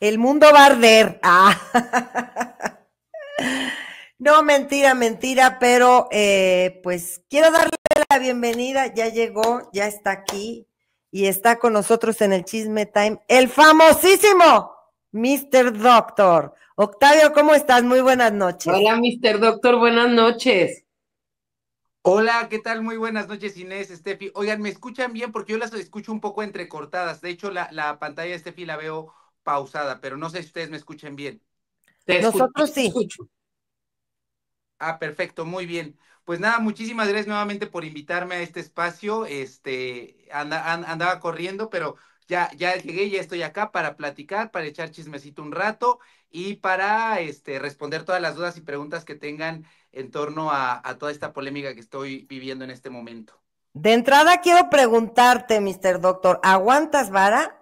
El mundo va a arder. Ah. No, mentira, mentira, pero eh, pues quiero darle la bienvenida. Ya llegó, ya está aquí y está con nosotros en el Chisme Time el famosísimo Mr. Doctor. Octavio, ¿cómo estás? Muy buenas noches. Hola, Mr. Doctor, buenas noches. Hola, ¿qué tal? Muy buenas noches, Inés, Steffi. Oigan, ¿me escuchan bien? Porque yo las escucho un poco entrecortadas. De hecho, la, pantalla de Steffi la veo pausada, pero no sé si ustedes me escuchen bien. Nosotros sí. Ah, perfecto, muy bien. Pues nada, muchísimas gracias nuevamente por invitarme a este espacio. Este, andaba corriendo, pero ya, ya llegué, ya estoy acá para platicar, para echar chismecito un rato y para este, responder todas las dudas y preguntas que tengan en torno a, a toda esta polémica que estoy viviendo en este momento. De entrada quiero preguntarte, Mr. Doctor, ¿aguantas vara?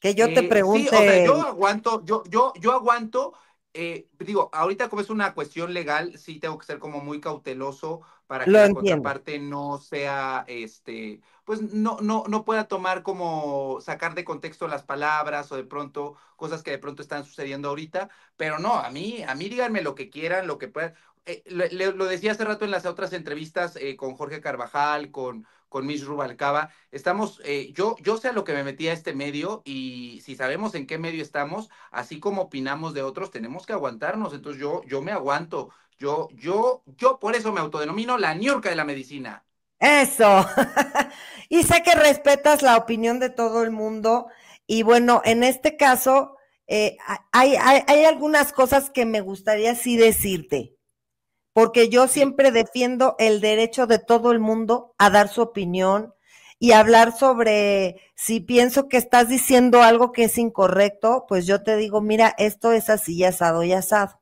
Que yo te pregunte. Eh, sí, o sea, yo aguanto, yo, yo, yo aguanto. Eh, digo, ahorita como es una cuestión legal, sí tengo que ser como muy cauteloso para que la contraparte no sea, este, pues no, no, no pueda tomar como sacar de contexto las palabras o de pronto cosas que de pronto están sucediendo ahorita, pero no, a mí, a mí díganme lo que quieran, lo que puedan. Eh, lo decía hace rato en las otras entrevistas con Jorge Carvajal, con, con Miss Rubalcaba. Estamos, eh, yo, yo sé a lo que me metí a este medio y si sabemos en qué medio estamos, así como opinamos de otros, tenemos que aguantarnos. Entonces yo, yo me aguanto. Yo, yo, yo por eso me autodenomino la niurca de la medicina. Eso. y sé que respetas la opinión de todo el mundo. Y bueno, en este caso, eh, hay, hay, hay algunas cosas que me gustaría sí decirte porque yo siempre defiendo el derecho de todo el mundo a dar su opinión y hablar sobre si pienso que estás diciendo algo que es incorrecto, pues yo te digo, mira, esto es así, y asado, y asado.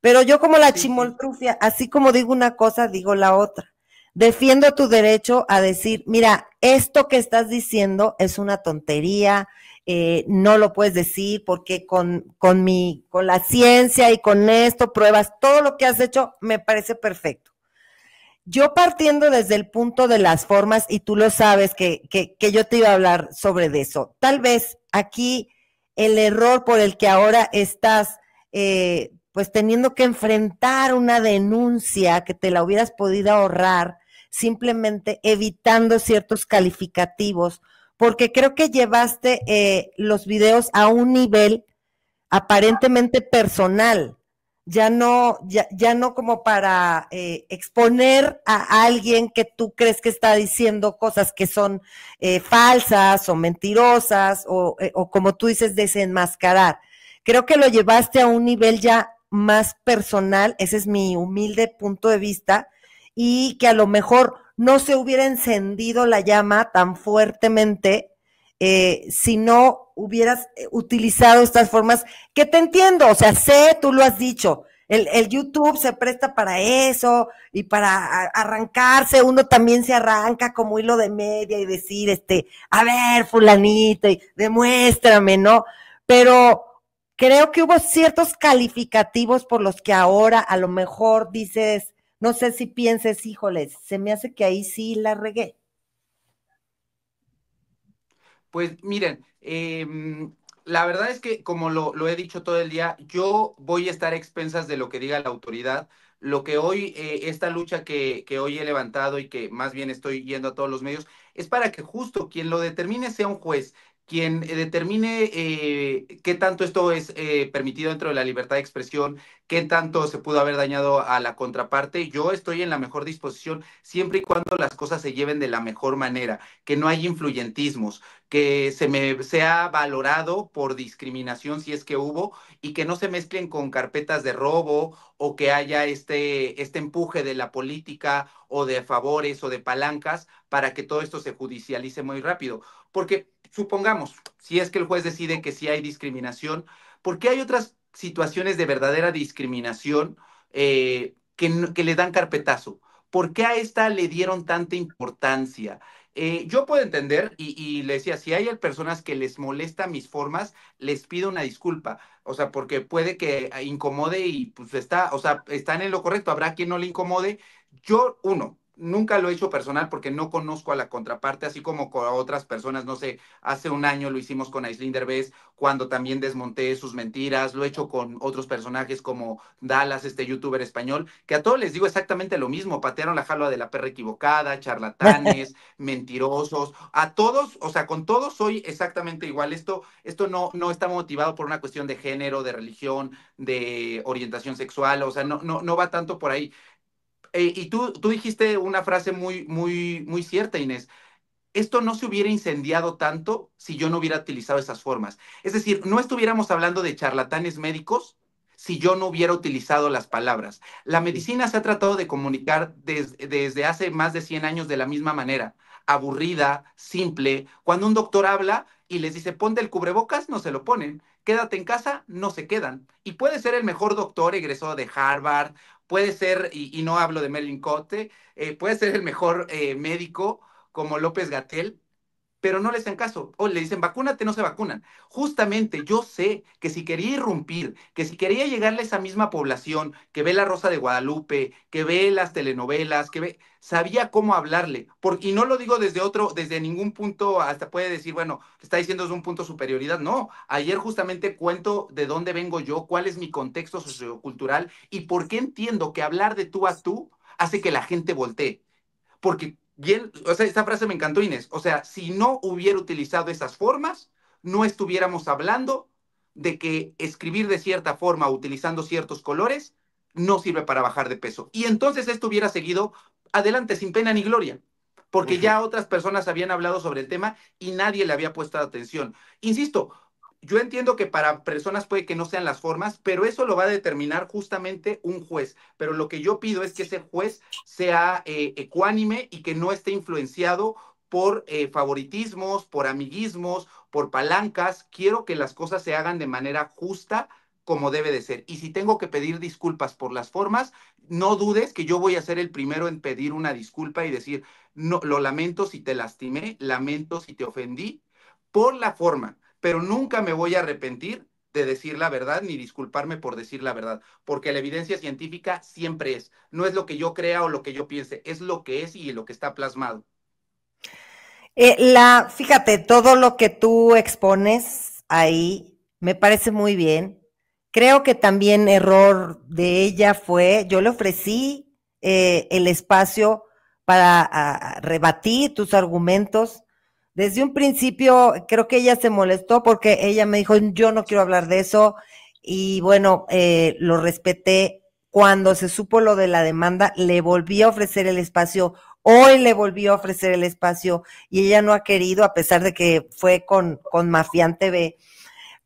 Pero yo como la chimoltrufia, así como digo una cosa, digo la otra. Defiendo tu derecho a decir, mira, esto que estás diciendo es una tontería, eh, no lo puedes decir porque con, con, mi, con la ciencia y con esto pruebas todo lo que has hecho, me parece perfecto. Yo partiendo desde el punto de las formas, y tú lo sabes que, que, yo te iba a hablar sobre eso, tal vez aquí el error por el que ahora estás eh, pues teniendo que enfrentar una denuncia que te la hubieras podido ahorrar simplemente evitando ciertos calificativos porque creo que llevaste eh, los videos a un nivel aparentemente personal, ya no, ya, no como para eh, exponer a alguien que tú crees que está diciendo cosas que son eh, falsas o mentirosas o, o como tú dices, desenmascarar. Creo que lo llevaste a un nivel ya más personal, ese es mi humilde punto de vista, y que a lo mejor no se hubiera encendido la llama tan fuertemente eh, si no hubieras eh, utilizado estas formas, que te entiendo, o sea, sé, tú lo has dicho, el, YouTube se presta para eso y para arrancarse, uno también se arranca como hilo de media y decir, este, a ver, fulanito, y demuéstrame, ¿no? Pero creo que hubo ciertos calificativos por los que ahora a lo mejor dices, no sé si pienses, híjoles, se me hace que ahí sí la regué. Pues miren, em, la verdad es que como lo, he dicho todo el día, yo voy a estar a expensas de lo que diga la autoridad. Lo que hoy, eh, esta lucha que, que hoy he levantado y que más bien estoy yendo a todos los medios, es para que justo quien lo determine sea un juez quien eh, determine eh, qué tanto esto es eh, permitido dentro de la libertad de expresión, qué tanto se pudo haber dañado a la contraparte. Yo estoy en la mejor disposición siempre y cuando las cosas se lleven de la mejor manera, que no hay influyentismos, que se me sea valorado por discriminación si es que hubo y que no se mezclen con carpetas de robo o que haya este, este empuje de la política o de favores o de palancas para que todo esto se judicialice muy rápido. Porque supongamos, si es que el juez decide que sí hay discriminación, porque hay otras situaciones de verdadera discriminación eh, que, le dan carpetazo? ¿Por qué a esta le dieron tanta importancia? Eh, yo puedo entender, y, y, le decía, si hay personas que les molesta mis formas, les pido una disculpa, o sea, porque puede que incomode y pues está, o sea, están en lo correcto, habrá quien no le incomode. Yo, uno, nunca lo he hecho personal porque no conozco a la contraparte, así como con otras personas, no sé, hace un año lo hicimos con Aislinder Derbez, cuando también desmonté sus mentiras, lo he hecho con otros personajes como Dallas, este youtuber español, que a todos les digo exactamente lo mismo, patearon la jaula de la perra equivocada, charlatanes, mentirosos, a todos, o sea, con todos soy exactamente igual, esto, esto no, no está motivado por una cuestión de género, de religión, de orientación sexual, o sea, no, no, no va tanto por ahí. Eh, y tú, dijiste una frase muy, muy, muy cierta, Inés. Esto no se hubiera incendiado tanto si yo no hubiera utilizado esas formas. Es decir, no estuviéramos hablando de charlatanes médicos si yo no hubiera utilizado las palabras. La medicina se ha tratado de comunicar desde hace más de 100 años de la misma manera, aburrida, simple. Cuando un doctor habla, y les dice, ponte el cubrebocas, no se lo ponen, quédate en casa, no se quedan. Y puede ser el mejor doctor egresado de Harvard, puede ser, y, no hablo de Melincote, Cote, eh, puede ser el mejor eh, médico como López Gatel, pero no les hacen caso. O le dicen vacúnate, no se vacunan. Justamente yo sé que si quería irrumpir, que si quería llegarle a esa misma población que ve la Rosa de Guadalupe, que ve las telenovelas, que ve, sabía cómo hablarle. Porque, no lo digo desde otro, desde ningún punto, hasta puede decir, bueno, está diciendo desde un punto de superioridad. No, ayer justamente cuento de dónde vengo yo, cuál es mi contexto sociocultural y por qué entiendo que hablar de tú a tú hace que la gente voltee. Porque y o sea, esta frase me encantó, Inés. O sea, si no hubiera utilizado esas formas, no estuviéramos hablando de que escribir de cierta forma utilizando ciertos colores no sirve para bajar de peso. Y entonces esto hubiera seguido adelante sin pena ni gloria, porque ya otras personas habían hablado sobre el tema y nadie le había puesto atención. Insisto, yo entiendo que para personas puede que no sean las formas, pero eso lo va a determinar justamente un juez. Pero lo que yo pido es que ese juez sea eh, ecuánime y que no esté influenciado por eh, favoritismos, por amiguismos, por palancas. Quiero que las cosas se hagan de manera justa como debe de ser. Y si tengo que pedir disculpas por las formas, no dudes que yo voy a ser el primero en pedir una disculpa y decir, no, lo lamento si te lastimé, lamento si te ofendí por la forma pero nunca me voy a arrepentir de decir la verdad ni disculparme por decir la verdad, porque la evidencia científica siempre es, no es lo que yo crea o lo que yo piense, es lo que es y lo que está plasmado. Eh, la, fíjate, todo lo que tú expones ahí me parece muy bien. Creo que también error de ella fue, yo le ofrecí eh, el espacio para ah, rebatir tus argumentos desde un principio creo que ella se molestó porque ella me dijo, yo no quiero hablar de eso. Y bueno, eh, lo respeté. Cuando se supo lo de la demanda, le volví a ofrecer el espacio. Hoy le volví a ofrecer el espacio y ella no ha querido, a pesar de que fue con, con Mafián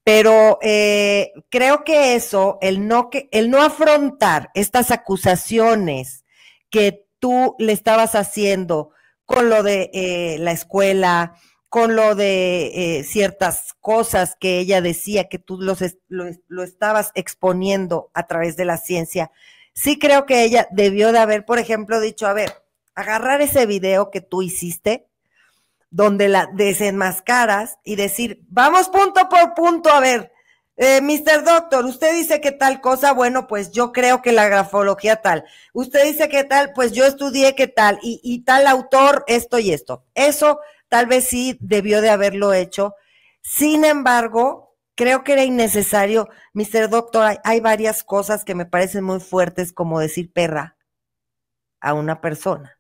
Pero eh, creo que eso, el no, que, el no afrontar estas acusaciones que tú le estabas haciendo con lo de eh, la escuela, con lo de eh, ciertas cosas que ella decía que tú los lo, lo, estabas exponiendo a través de la ciencia. Sí creo que ella debió de haber, por ejemplo, dicho, a ver, agarrar ese video que tú hiciste, donde la desenmascaras y decir, vamos punto por punto, a ver, eh, Mr. Doctor, usted dice que tal cosa, bueno, pues yo creo que la grafología tal. Usted dice que tal, pues yo estudié que tal, y, tal autor, esto y esto. Eso tal vez sí debió de haberlo hecho. Sin embargo, creo que era innecesario. Mr. Doctor, hay, varias cosas que me parecen muy fuertes, como decir perra a una persona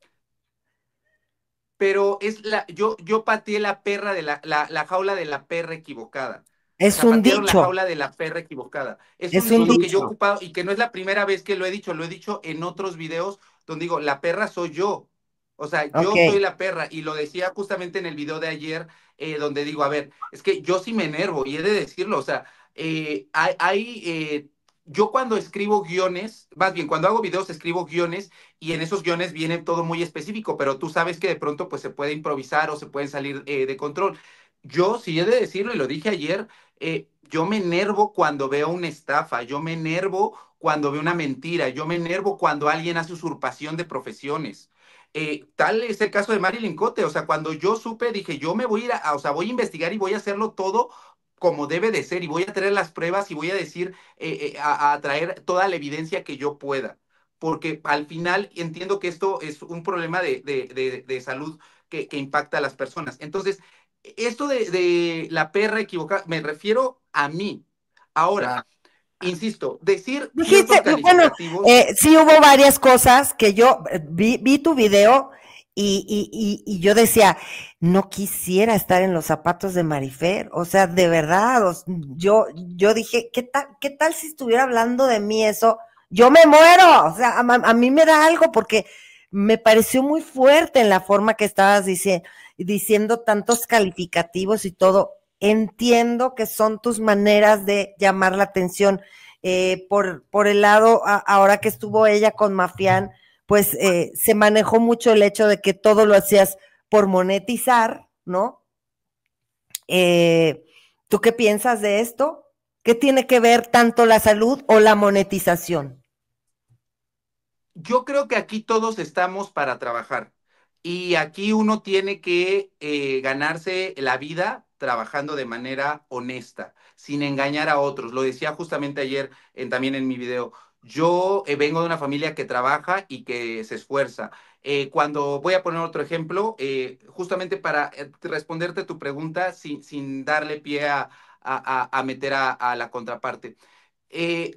pero es la, yo, yo pateé la perra de la, la, jaula de la perra equivocada. Es un dicho. la de la perra equivocada. Es, un, dicho, que yo he ocupado y que no es la primera vez que lo he dicho, lo he dicho en otros videos donde digo, la perra soy yo. O sea, yo soy la perra y lo decía justamente en el video de ayer eh, donde digo, a ver, es que yo sí me enervo y he de decirlo, o sea, eh, hay, eh, yo cuando escribo guiones, más bien cuando hago videos escribo guiones y en esos guiones viene todo muy específico, pero tú sabes que de pronto pues se puede improvisar o se pueden salir de control yo, si he de decirlo, y lo dije ayer, eh, yo me enervo cuando veo una estafa, yo me enervo cuando veo una mentira, yo me enervo cuando alguien hace usurpación de profesiones. Eh, tal es el caso de Marilyn Cote, o sea, cuando yo supe, dije, yo me voy a ir a, o sea, voy a investigar y voy a hacerlo todo como debe de ser y voy a traer las pruebas y voy a decir, eh, a, traer toda la evidencia que yo pueda, porque al final entiendo que esto es un problema de, de, de, salud que impacta a las personas. Entonces, esto de, la perra equivocada, me refiero a mí. Ahora, insisto, decir. Dijiste, bueno, eh, sí hubo varias cosas que yo eh, vi, vi tu video. Y, yo decía, no quisiera estar en los zapatos de Marifer, o sea, de verdad, yo, yo dije, ¿qué tal, ¿qué tal si estuviera hablando de mí eso? Yo me muero, o sea, a mí me da algo porque me pareció muy fuerte en la forma que estabas diciendo, diciendo tantos calificativos y todo. Entiendo que son tus maneras de llamar la atención. Eh, por, por el lado, ahora que estuvo ella con Mafián, pues eh, se manejó mucho el hecho de que todo lo hacías por monetizar, ¿no? Eh, ¿Tú qué piensas de esto? ¿Qué tiene que ver tanto la salud o la monetización? Yo creo que aquí todos estamos para trabajar. Y aquí uno tiene que eh, ganarse la vida trabajando de manera honesta, sin engañar a otros. Lo decía justamente ayer en, también en mi video. Yo eh, vengo de una familia que trabaja y que se esfuerza. Eh, cuando voy a poner otro ejemplo, justamente para responderte tu pregunta sin, darle pie a, meter a, a, la contraparte.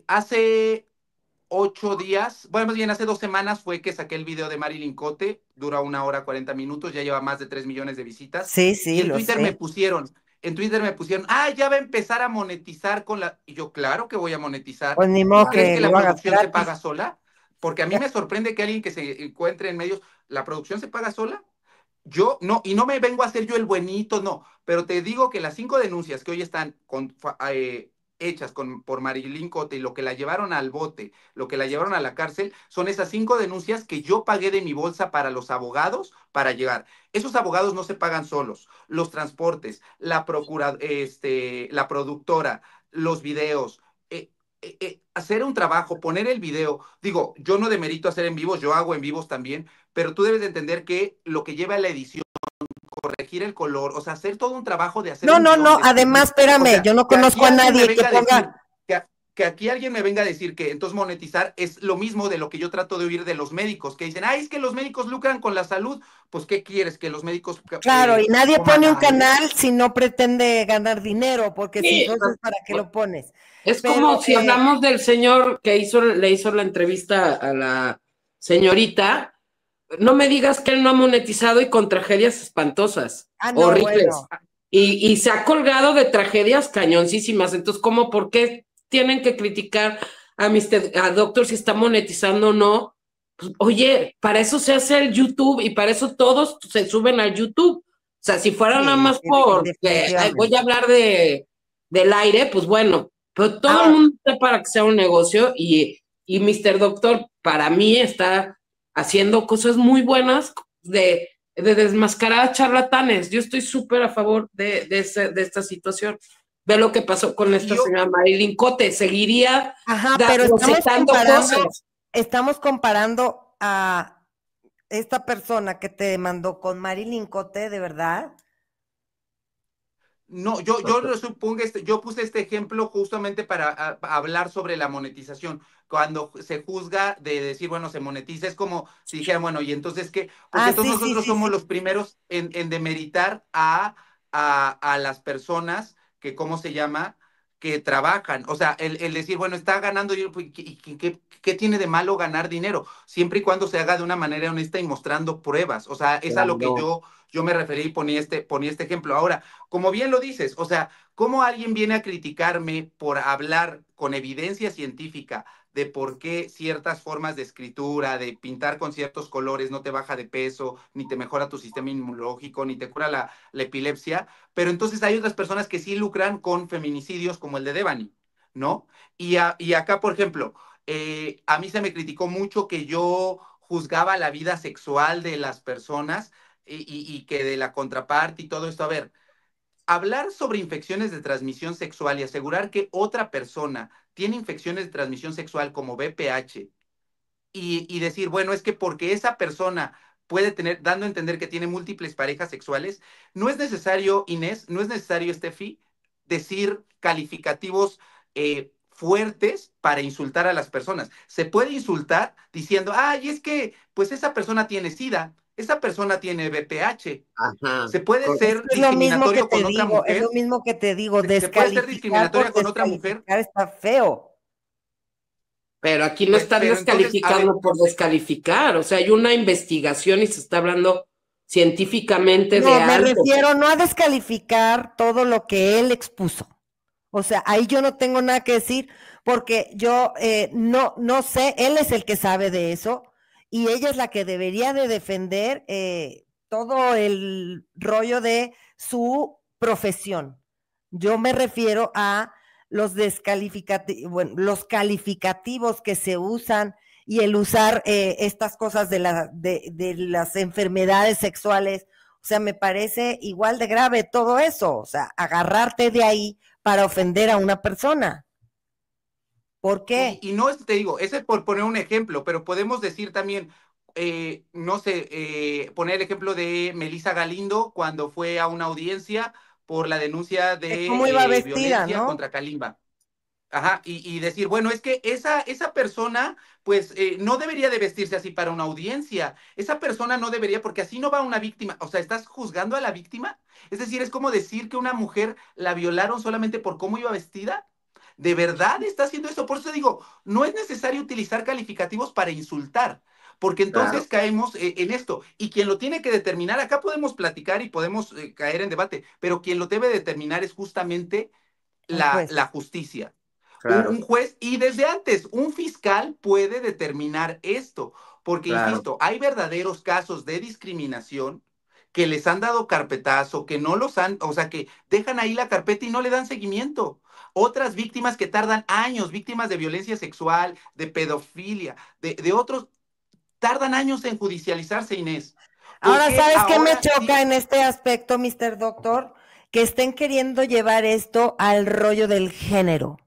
hace ocho días, bueno, más bien hace dos semanas fue que saqué el video de Marilyn Cote, dura una hora cuarenta minutos, ya lleva más de tres millones de visitas. Sí, sí. Y en Twitter me pusieron, en Twitter me pusieron, ah, ya va a empezar a monetizar con la. Y yo, claro que voy a monetizar. Pues ni que, la producción se paga sola? Porque a mí me sorprende que alguien que se encuentre en medios, ¿la producción se paga sola? Yo no, y no me vengo a hacer yo el buenito, no, pero te digo que las cinco denuncias que hoy están con, eh, hechas con, por Marilyn Cote y lo que la llevaron al bote, lo que la llevaron a la cárcel, son esas cinco denuncias que yo pagué de mi bolsa para los abogados para llegar. Esos abogados no se pagan solos. Los transportes, la, procura, este, la productora, los videos, eh, eh, eh, hacer un trabajo, poner el video. Digo, yo no demerito hacer en vivos, yo hago en vivos también, pero tú debes entender que lo que lleva la edición el color, o sea, hacer todo un trabajo de hacer. No, no, no, además, espérame, yo no conozco a nadie que ponga. que, aquí alguien me venga a decir que entonces monetizar es lo mismo de lo que yo trato de oír de los médicos, que dicen, ay, es que los médicos lucran con la salud, pues ¿qué quieres? Que los médicos. Claro, eh, y nadie pone un canal si no pretende ganar dinero, porque si ¿para qué pues, lo pones? Es como si hablamos del señor que hizo, le hizo la entrevista a la señorita no me digas que él no ha monetizado y con tragedias espantosas, ah, horribles. Y, se ha colgado de tragedias cañoncísimas. Entonces, ¿cómo, por qué tienen que criticar a, Mr. Doctor si está monetizando o no? Pues, oye, para eso se hace el YouTube y para eso todos se suben al YouTube. O sea, si fuera nada más porque voy a hablar de del aire, pues bueno, pero todo el mundo está para que sea un negocio y, y Mr. Doctor para mí está haciendo cosas muy buenas de, desmascarar a charlatanes. Yo estoy súper a favor de, esta situación. Ve lo que pasó con esta señora Marilyn Cote. Seguiría Ajá, pero estamos comparando, Estamos comparando a esta persona que te mandó con Marilyn Cote, de verdad. No, yo, yo supongo, este, yo puse este ejemplo justamente para hablar sobre la monetización. Cuando se juzga de decir, bueno, se monetiza, es como si dijera, bueno, y entonces qué, porque ah, nosotros somos los primeros en, en demeritar a, a, a, las personas que, ¿cómo se llama? que trabajan. O sea, el, decir, bueno, está ganando, pues, ¿qué, tiene de malo ganar dinero? Siempre y cuando se haga de una manera honesta y mostrando pruebas. O sea, es a lo que yo yo me referí y ponía este, este ejemplo. Ahora, como bien lo dices, o sea, ¿cómo alguien viene a criticarme por hablar con evidencia científica de por qué ciertas formas de escritura, de pintar con ciertos colores, no te baja de peso, ni te mejora tu sistema inmunológico, ni te cura la, epilepsia? Pero entonces hay otras personas que sí lucran con feminicidios como el de Devani, ¿no? Y, acá, por ejemplo, eh, a mí se me criticó mucho que yo juzgaba la vida sexual de las personas y, que de la contraparte y todo esto. A ver, hablar sobre infecciones de transmisión sexual y asegurar que otra persona tiene infecciones de transmisión sexual como VPH y, decir, bueno, es que porque esa persona puede tener, dando a entender que tiene múltiples parejas sexuales, no es necesario, Inés, no es necesario, Steffi, decir calificativos eh, fuertes para insultar a las personas. Se puede insultar diciendo, ay, es que pues esa persona tiene SIDA, esta persona tiene BPH. Se puede ser discriminatorio con otra digo, mujer. Es lo mismo que te digo, Se puede ser discriminatoria con otra mujer. Está feo. Pero aquí no está descalificando por descalificar, o sea, hay una investigación y se está hablando científicamente de algo. No, me refiero no a descalificar todo lo que él expuso. O sea, ahí yo no tengo nada que decir porque yo eh, no, no sé, él es el que sabe de eso, y ella es la que debería de defender eh, todo el rollo de su profesión. Yo me refiero a los descalificativos, los calificativos que se usan y el usar eh, estas cosas de, de, las enfermedades sexuales. O sea, me parece igual de grave todo eso. O sea, agarrarte de ahí para ofender a una persona. ¿Por qué? Y, no, te digo, ese es por poner un ejemplo, pero podemos decir también, eh, no sé, eh, poner el ejemplo de Melisa Galindo cuando fue a una audiencia por la denuncia de eh, vestida, violencia contra Kalimba. Ajá, y, decir, bueno, es que esa, esa persona, pues, no debería de vestirse así para una audiencia. Esa persona no debería, porque así no va una víctima. O sea, ¿estás juzgando a la víctima? Es decir, es como decir que una mujer la violaron solamente por cómo iba vestida de verdad está haciendo esto. Por eso digo, no es necesario utilizar calificativos para insultar, porque entonces caemos eh, en esto. Y quien lo tiene que determinar, acá podemos platicar y podemos eh, caer en debate, pero quien lo debe determinar es justamente la, justicia. Un, juez, y desde antes, un fiscal puede determinar esto, porque, insisto, hay verdaderos casos de discriminación que les han dado carpetazo, que no los han, o sea, que dejan ahí la carpeta y no le dan seguimiento. Otras víctimas que tardan años, víctimas de violencia sexual, de pedofilia, de, otros, tardan años en judicializarse, Inés. Ahora, ¿sabes qué me choca en este aspecto, Mr. Doctor? Que estén queriendo llevar esto al rollo del género,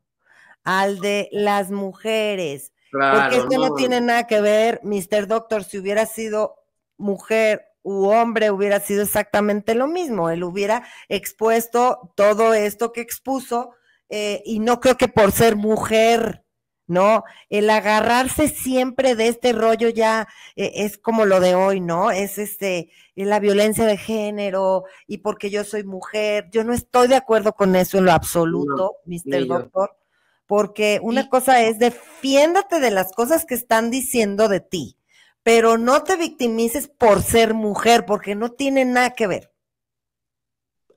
al de las mujeres. porque esto no. no tiene nada que ver, Mr. Doctor, si hubiera sido mujer u hombre hubiera sido exactamente lo mismo. Él hubiera expuesto todo esto que expuso eh, y no creo que por ser mujer, ¿no? El agarrarse siempre de este rollo ya eh, es como lo de hoy, ¿no? Es este, la violencia de género y porque yo soy mujer. Yo no estoy de acuerdo con eso en lo absoluto, Mr. Doctor, porque una cosa es defiéndate de las cosas que están diciendo de ti, pero no te victimices por ser mujer, porque no tiene nada que ver.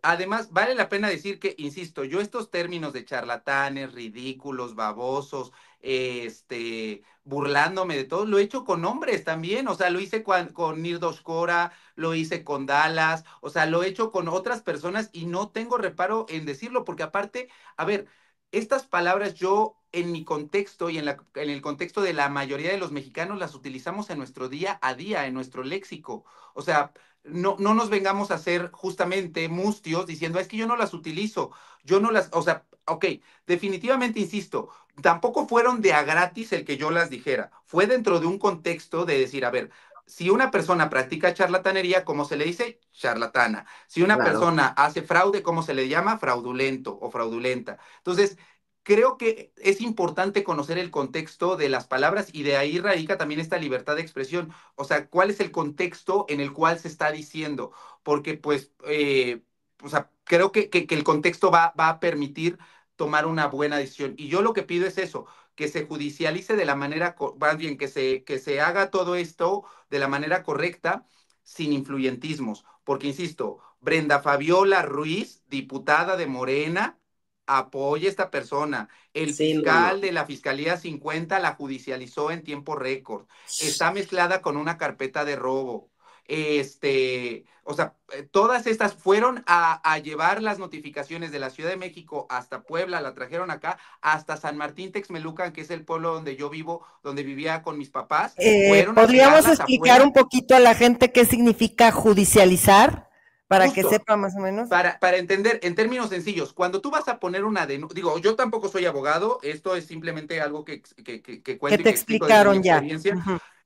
Además, vale la pena decir que, insisto, yo estos términos de charlatanes, ridículos, babosos, este, burlándome de todo, lo he hecho con hombres también, o sea, lo hice con, con Nirdos Cora, lo hice con Dallas, o sea, lo he hecho con otras personas y no tengo reparo en decirlo, porque aparte, a ver, estas palabras yo en mi contexto y en, la, en, el contexto de la mayoría de los mexicanos las utilizamos en nuestro día a día, en nuestro léxico. O sea, no, nos vengamos a hacer justamente mustios diciendo, es que yo no las utilizo, yo no las, o sea, ok, definitivamente, insisto, tampoco fueron de a gratis el que yo las dijera, fue dentro de un contexto de decir, a ver, si una persona practica charlatanería, ¿cómo se le dice? Charlatana. Si una persona hace fraude, ¿cómo se le llama? Fraudulento o fraudulenta. Entonces, creo que es importante conocer el contexto de las palabras y de ahí radica también esta libertad de expresión. O sea, cuál es el contexto en el cual se está diciendo, porque pues, eh, o sea, creo que, el contexto va, va, a permitir tomar una buena decisión. Y yo lo que pido es eso, que se judicialice de la manera, más bien que se, que se haga todo esto de la manera correcta, sin influyentismos. Porque, insisto, Brenda Fabiola Ruiz, diputada de Morena, Apoya a esta persona. El fiscal de la Fiscalía 50 la judicializó en tiempo récord. Está mezclada con una carpeta de robo. Este, o sea, eh, todas estas fueron a, llevar las notificaciones de la Ciudad de México hasta Puebla, la trajeron acá, hasta San Martín Texmelucan, que es el pueblo donde yo vivo, donde vivía con mis papás. Eh, ¿Podríamos explicar un poquito a la gente qué significa judicializar? Para que sepa más o menos. Para, para entender, en términos sencillos, cuando tú vas a poner una denuncia, digo, yo tampoco soy abogado, esto es simplemente algo que, que, que, que Que te explicaron ya.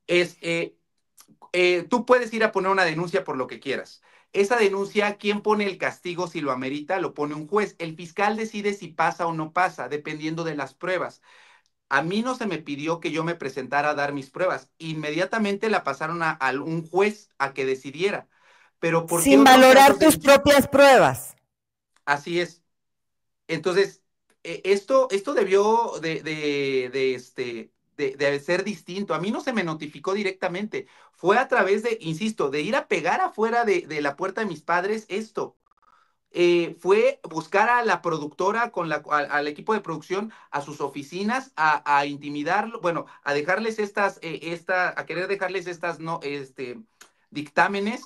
Es, eh, eh, tú puedes ir a poner una denuncia por lo que quieras. Esa denuncia, ¿quién pone el castigo si lo amerita? Lo pone un juez. El fiscal decide si pasa o no pasa, dependiendo de las pruebas. A mí no se me pidió que yo me presentara a dar mis pruebas. Inmediatamente la pasaron a, a un juez a que decidiera pero ¿por Sin valorar tus propias pruebas. Así es. Entonces, e, esto, esto debió de, de, este, de, ser distinto. A mí no se me notificó directamente. Fue a través de, insisto, de ir a pegar afuera de, la puerta de mis padres esto. Eh, fue buscar a la productora, con la, al equipo de producción, a sus oficinas, a, a intimidarlo, bueno, a dejarles estas, eh, esta, a querer dejarles estas, no, este, dictámenes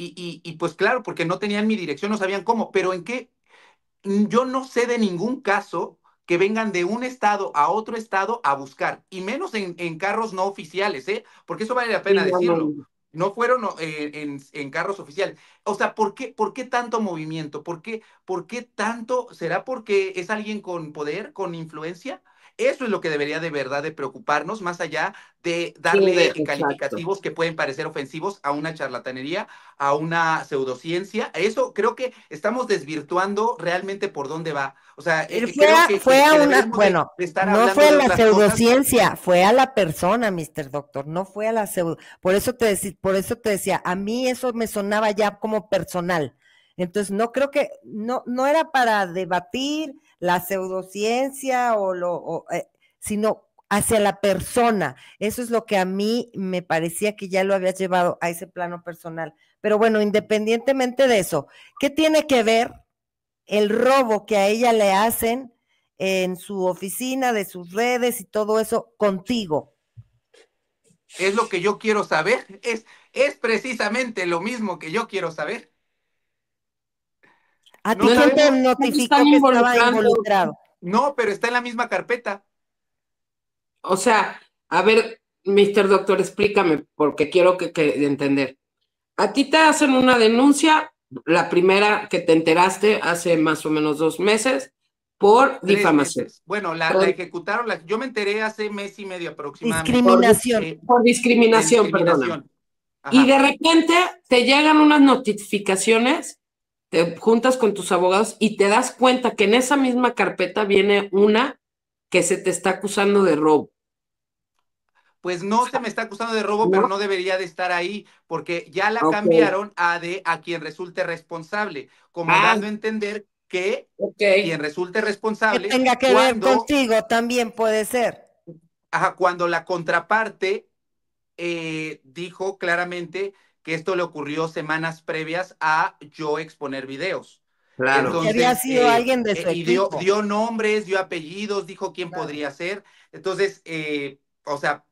y, y, pues claro, porque no tenían mi dirección, no sabían cómo, pero en qué, mm, yo no sé de ningún caso que vengan de un estado a otro estado a buscar, y menos en, carros no oficiales, ¿eh? Porque eso vale la pena decirlo. No. fueron eh, en, carros oficiales. O sea, ¿por qué, por qué tanto movimiento? ¿Por qué, ¿Por qué tanto? ¿Será porque es alguien con poder, con influencia? Eso es lo que debería de verdad de preocuparnos, más allá de darle calificativos que pueden parecer ofensivos a una charlatanería, a una pseudociencia. Eso creo que estamos desvirtuando realmente por dónde va. O sea, eh, eh, fue, creo que, a una, bueno, no fue a la pseudociencia, fue a la persona, Mr. Doctor, no fue a la pseudo. Por eso te decía, por eso te decía, a mí eso me sonaba ya como personal. Entonces, no creo que, no, no era para debatir, la pseudociencia o lo, eh, sino hacia la persona. Eso es lo que a mí me parecía que ya lo había llevado a ese plano personal. Pero bueno, independientemente de eso, ¿qué tiene que ver el robo que a ella le hacen en su oficina, de sus redes y todo eso contigo? Es lo que yo quiero saber, es, es precisamente lo mismo que yo quiero saber. ¿A ti quién te notificó que estaba involucrado? No, pero está en la misma carpeta. O sea, a ver, Mr. Doctor, explícame, porque quiero que, entender. A ti te hacen una denuncia, la primera que te enteraste hace más o menos dos meses, por difamación. Bueno, la, ejecutaron, yo me enteré hace mes y medio aproximadamente. Discriminación. Por, eh, por discriminación, discriminación. perdón. Y de repente te llegan unas notificaciones te juntas con tus abogados y te das cuenta que en esa misma carpeta viene una que se te está acusando de robo. Pues no se me está acusando de robo, pero no debería de estar ahí, porque ya la cambiaron a de a quien resulte responsable, como ah. dando a entender que quien resulte responsable. Que tenga que ver contigo también puede ser. Ajá, cuando la contraparte eh, dijo claramente que esto le ocurrió semanas previas a yo exponer videos. Claro. Entonces, había sido eh, alguien de eh, su dio, nombres, dio apellidos, dijo quién podría ser. Entonces, eh, o sea,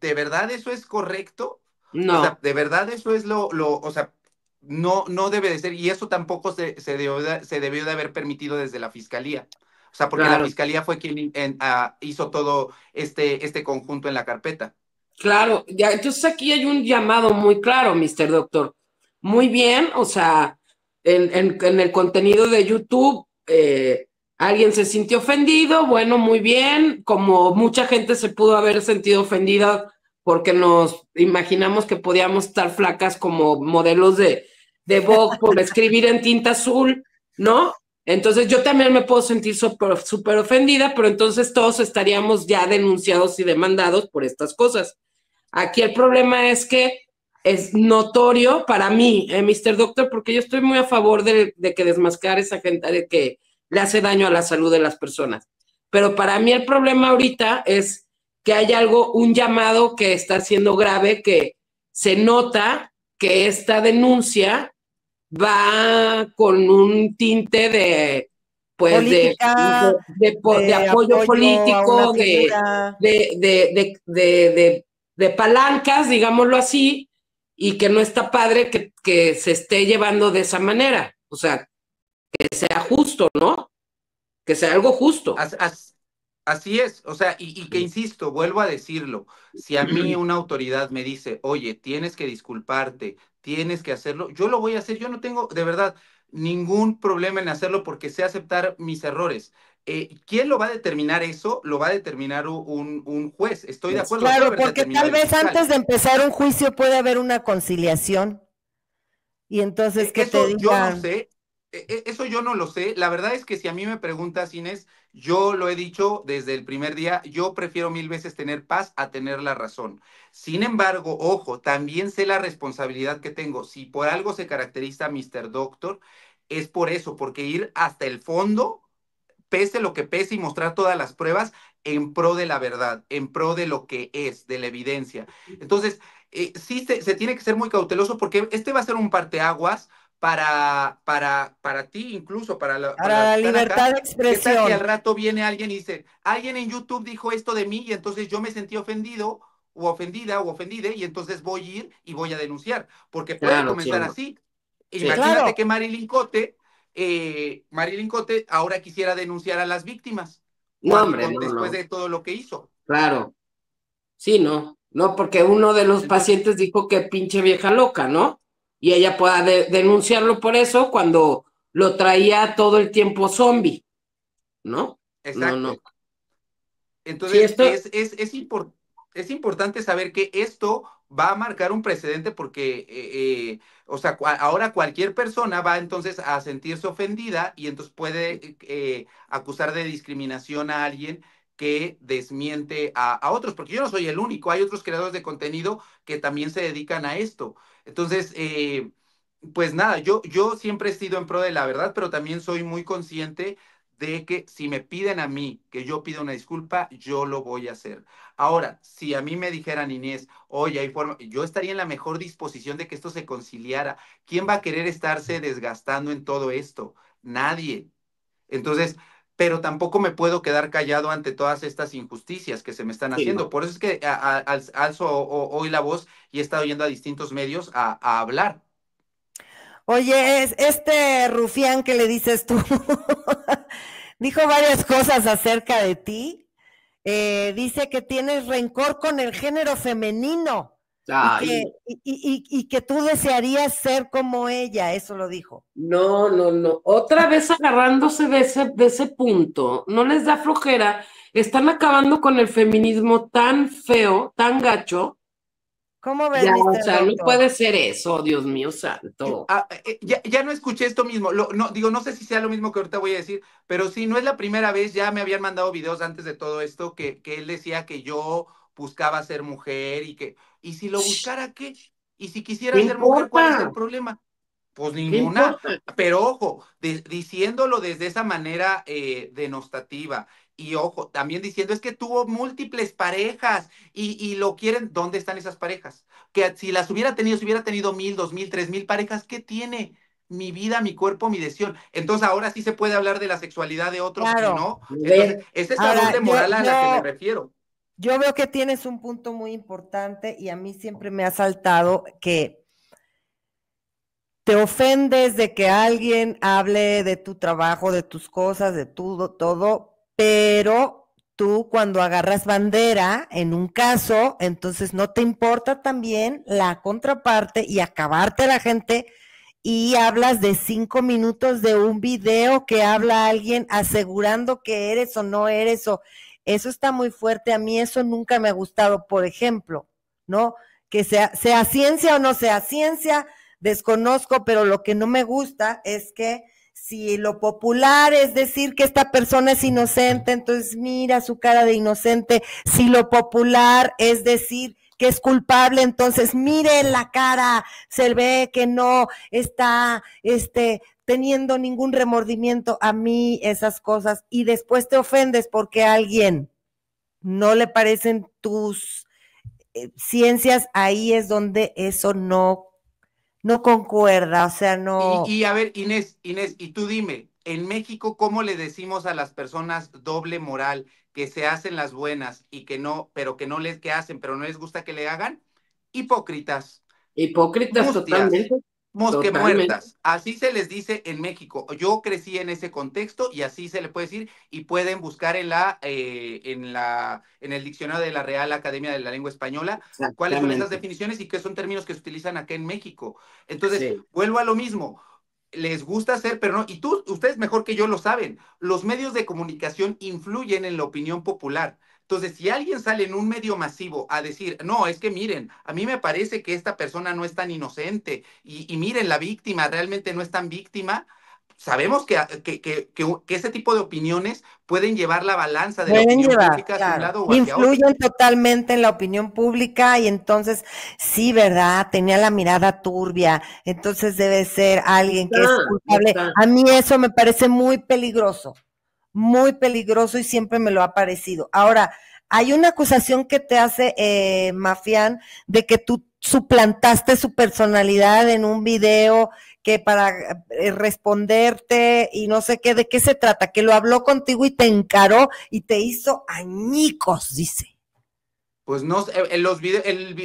¿de verdad eso es correcto? No. O sea, ¿de verdad eso es lo, o sea, no, no debe de ser, y eso tampoco se, se, debió de, se debió de haber permitido desde la fiscalía. O sea, porque la fiscalía fue quien ah, hizo todo este, este conjunto en la carpeta. Claro, ya, entonces aquí hay un llamado muy claro, Mr. Doctor. Muy bien, o sea, en, el contenido de YouTube, eh, alguien se sintió ofendido, bueno, muy bien, como mucha gente se pudo haber sentido ofendida porque nos imaginamos que podíamos estar flacas como modelos de, de por escribir en tinta azul, ¿no? Entonces yo también me puedo sentir súper ofendida, pero entonces todos estaríamos ya denunciados y demandados por estas cosas. Aquí el problema es que es notorio para mí, eh, Mr. Doctor, porque yo estoy muy a favor de, que desmascar esa gente de que le hace daño a la salud de las personas. Pero para mí el problema ahorita es que hay algo, un llamado que está siendo grave, que se nota que esta denuncia va con un tinte de pues de, apoyo, político, de, de, de palancas, digámoslo así, y que no está padre que, que se esté llevando de esa manera. O sea, que sea justo, ¿no? Que sea algo justo. Así, es, o sea, y, que insisto, vuelvo a decirlo, si a mí una autoridad me dice, oye, tienes que disculparte, tienes que hacerlo, yo lo voy a hacer, yo no tengo, de verdad, ningún problema en hacerlo porque sé aceptar mis errores. Eh, ¿Quién lo va a determinar eso? Lo va a determinar un, juez. Estoy de pues acuerdo. Claro, porque tal vez antes de empezar un juicio puede haber una conciliación. Y entonces, e, ¿qué te digo? Yo no sé. E, e, eso yo no lo sé. La verdad es que si a mí me preguntas, Inés, yo lo he dicho desde el primer día, yo prefiero mil veces tener paz a tener la razón. Sin embargo, ojo, también sé la responsabilidad que tengo. Si por algo se caracteriza Mr. Doctor, es por eso, porque ir hasta el fondo pese lo que pese y mostrar todas las pruebas en pro de la verdad, en pro de lo que es, de la evidencia. Entonces, eh, sí se, tiene que ser muy cauteloso porque este va a ser un parteaguas para, para, para ti, incluso para la, libertad de expresión. Que al rato viene alguien y dice, alguien en YouTube dijo esto de mí y entonces yo me sentí ofendido o ofendida o ofendida y entonces voy a ir y voy a denunciar, porque puede comenzar así. Imagínate quemar el que eh, Marilyn Cote ahora quisiera denunciar a las víctimas. No, hombre, después de todo lo que hizo. Claro. Sí, no. No, porque uno de los pacientes dijo que pinche vieja loca, ¿no? Y ella pueda denunciarlo por eso cuando lo traía todo el tiempo zombie, ¿no? Exacto. Entonces, es, es, es importante saber que esto va a marcar un precedente porque, eh, eh, o sea, ahora cualquier persona va entonces a sentirse ofendida y entonces puede eh, acusar de discriminación a alguien que desmiente a, otros, porque yo no soy el único, hay otros creadores de contenido que también se dedican a esto. Entonces, pues nada, yo, yo siempre he sido en pro de la verdad, pero también soy muy consciente de que si me piden a mí que yo pida una disculpa, yo lo voy a hacer. Ahora, si a mí me dijeran, Inés, oye, hay forma, yo estaría en la mejor disposición de que esto se conciliara. ¿Quién va a querer estarse desgastando en todo esto? Nadie. Entonces, pero tampoco me puedo quedar callado ante todas estas injusticias que se me están haciendo. Por eso es que alzo hoy la voz y he estado yendo a distintos medios a hablar Oye, este rufián que le dices tú dijo varias cosas acerca de ti. Eh, dice que tienes rencor con el género femenino. Y que, y que, tú desearías ser como ella, eso lo dijo. No, no, no. Otra vez agarrándose de ese, de ese punto, no les da flojera. Están acabando con el feminismo tan feo, tan gacho, ¿Cómo ves? Ya, o sea, no puede ser eso, Dios mío santo. Ah, eh, eh, ya, no escuché esto mismo. Lo, no, digo, no sé si sea lo mismo que ahorita voy a decir, pero si no es la primera vez, ya me habían mandado videos antes de todo esto que, que él decía que yo buscaba ser mujer y que, y si lo buscara, ¿qué? Y si quisiera ser mujer, ¿cuál es el problema? Pues ninguna. Pero ojo, diciéndolo desde esa manera eh, denostativa y ojo, también diciendo, es que tuvo múltiples parejas y, lo quieren, ¿dónde están esas parejas? Que si las hubiera tenido, si hubiera tenido mil, dos mil, tres mil parejas, ¿qué tiene? Mi vida, mi cuerpo, mi decisión. Entonces ahora sí se puede hablar de la sexualidad de otros, claro. ¿no? Entonces, es la doble moral a la que me refiero. Yo veo que tienes un punto muy importante y a mí siempre me ha saltado que te ofendes de que alguien hable de tu trabajo, de tus cosas, de todo, todo, pero tú cuando agarras bandera en un caso, entonces no te importa también la contraparte y acabarte la gente y hablas de cinco minutos de un video que habla alguien asegurando que eres o no eres o eso está muy fuerte. A mí eso nunca me ha gustado, por ejemplo, ¿no? Que sea, sea ciencia o no sea ciencia, desconozco, pero lo que no me gusta es que si lo popular es decir que esta persona es inocente, entonces mira su cara de inocente. Si lo popular es decir que es culpable, entonces mire la cara, se ve que no está este teniendo ningún remordimiento a mí esas cosas y después te ofendes porque a alguien no le parecen tus eh, ciencias, ahí es donde eso no no concuerda, o sea, no. Y, a ver, Inés, Inés, y tú dime, en México, ¿cómo le decimos a las personas doble moral, que se hacen las buenas y que no, pero que no les, que hacen, pero no les gusta que le hagan? Hipócritas. Hipócritas totalmente. Mosque muertas. Así se les dice en México. Yo crecí en ese contexto y así se le puede decir y pueden buscar en la eh, en la en el diccionario de la Real Academia de la Lengua Española cuáles son esas definiciones y qué son términos que se utilizan acá en México. Entonces, vuelvo a lo mismo. Les gusta hacer, pero no, y tú, ustedes mejor que yo lo saben, los medios de comunicación influyen en la opinión popular. Entonces, si alguien sale en un medio masivo a decir, no, es que miren, a mí me parece que esta persona no es tan inocente y, miren, la víctima realmente no es tan víctima, sabemos que, ese tipo de opiniones pueden llevar la balanza de la opinión pública lado Influyen totalmente en la opinión pública y entonces, sí, ¿verdad? Tenía la mirada turbia, entonces debe ser alguien que es culpable. A mí eso me parece muy peligroso muy peligroso y siempre me lo ha parecido. Ahora, hay una acusación que te hace eh, Mafián de que tú suplantaste su personalidad en un video que para eh, responderte y no sé qué, ¿de qué se trata? Que lo habló contigo y te encaró y te hizo añicos, dice. Pues no, eh, los,